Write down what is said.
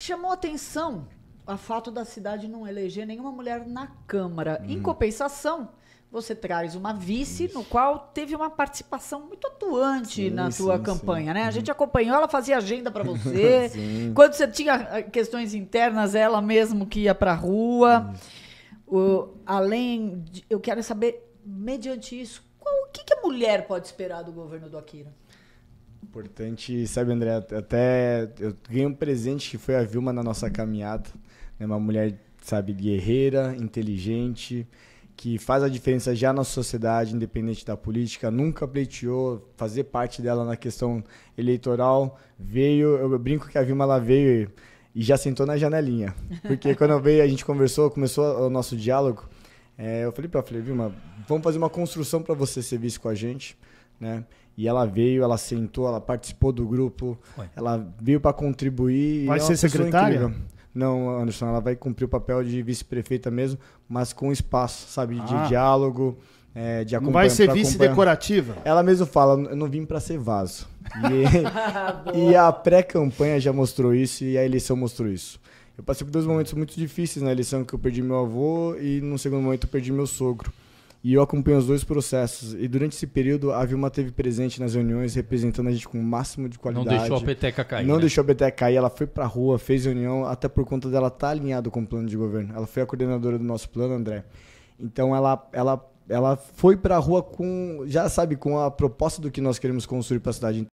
Chamou atenção o fato da cidade não eleger nenhuma mulher na Câmara. Hum. Em compensação, você traz uma vice Isso. no qual teve uma participação muito atuante sim, na sua campanha, sim. né? A uhum. gente acompanhou, ela fazia agenda para você. Quando você tinha ah, questões internas, ela mesmo que ia para a rua. O, além, de, eu quero saber mediante isso, qual, o que, que a mulher pode esperar do governo do Akira? Importante, sabe, André, até eu ganhei um presente que foi a Vilma na nossa caminhada. Né? Uma mulher, sabe, guerreira, inteligente, que faz a diferença já na sociedade, independente da política, nunca pleiteou, fazer parte dela na questão eleitoral, veio, eu brinco que a Vilma ela veio e, já sentou na janelinha, porque quando eu veio a gente conversou, começou o nosso diálogo, é, eu falei para ela, falei, Vilma, vamos fazer uma construção para você ser vice com a gente, né? E ela veio, ela sentou, ela participou do grupo, Ué. ela veio para contribuir. Vai é ser secretária? Não, Anderson, ela vai cumprir o papel de vice-prefeita mesmo, mas com espaço, sabe, ah. de diálogo. É, de acompanha, vai ser vice decorativa? Ela mesmo fala, eu não vim para ser vaso. E, e a pré-campanha já mostrou isso e a eleição mostrou isso. Eu passei por dois momentos muito difíceis na eleição, que eu perdi meu avô e no segundo momento eu perdi meu sogro. E eu acompanho os dois processos. E durante esse período, a Vilma teve presente nas reuniões, representando a gente com o máximo de qualidade. Não deixou a peteca cair. Não né? deixou a peteca cair. Ela foi para a rua, fez reunião, até por conta dela estar tá alinhado com o plano de governo. Ela foi a coordenadora do nosso plano, André. Então, ela, ela, ela foi a rua com, já sabe, com a proposta do que nós queremos construir para a cidade.